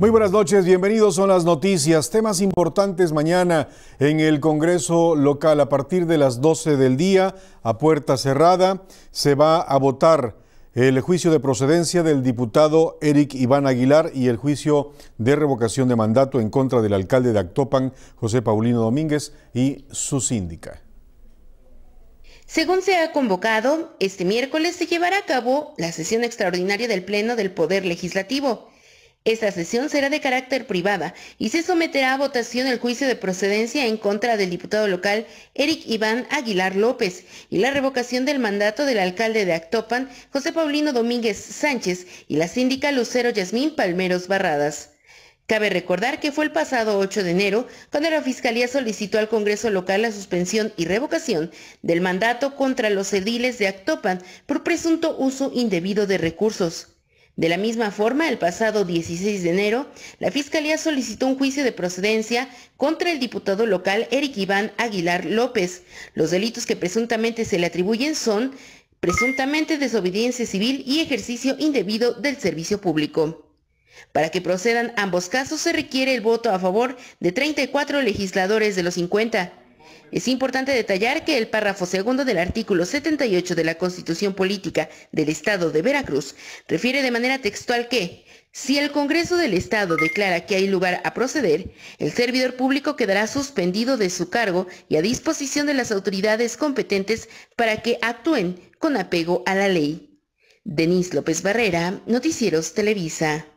Muy buenas noches, bienvenidos. Son las noticias, temas importantes mañana en el Congreso local. A partir de las 12 del día, a puerta cerrada, se va a votar el juicio de procedencia del diputado Eric Iván Aguilar y el juicio de revocación de mandato en contra del alcalde de Actopan, José Paulino Domínguez, y su síndica. Según se ha convocado, este miércoles se llevará a cabo la sesión extraordinaria del Pleno del Poder Legislativo esta sesión será de carácter privada y se someterá a votación el juicio de procedencia en contra del diputado local Eric Iván Aguilar López y la revocación del mandato del alcalde de Actopan, José Paulino Domínguez Sánchez, y la síndica Lucero Yasmín Palmeros Barradas. Cabe recordar que fue el pasado 8 de enero cuando la Fiscalía solicitó al Congreso local la suspensión y revocación del mandato contra los ediles de Actopan por presunto uso indebido de recursos. De la misma forma, el pasado 16 de enero, la Fiscalía solicitó un juicio de procedencia contra el diputado local Eric Iván Aguilar López. Los delitos que presuntamente se le atribuyen son presuntamente desobediencia civil y ejercicio indebido del servicio público. Para que procedan ambos casos se requiere el voto a favor de 34 legisladores de los 50. Es importante detallar que el párrafo segundo del artículo 78 de la Constitución Política del Estado de Veracruz refiere de manera textual que si el Congreso del Estado declara que hay lugar a proceder, el servidor público quedará suspendido de su cargo y a disposición de las autoridades competentes para que actúen con apego a la ley. Denis López Barrera, Noticieros Televisa.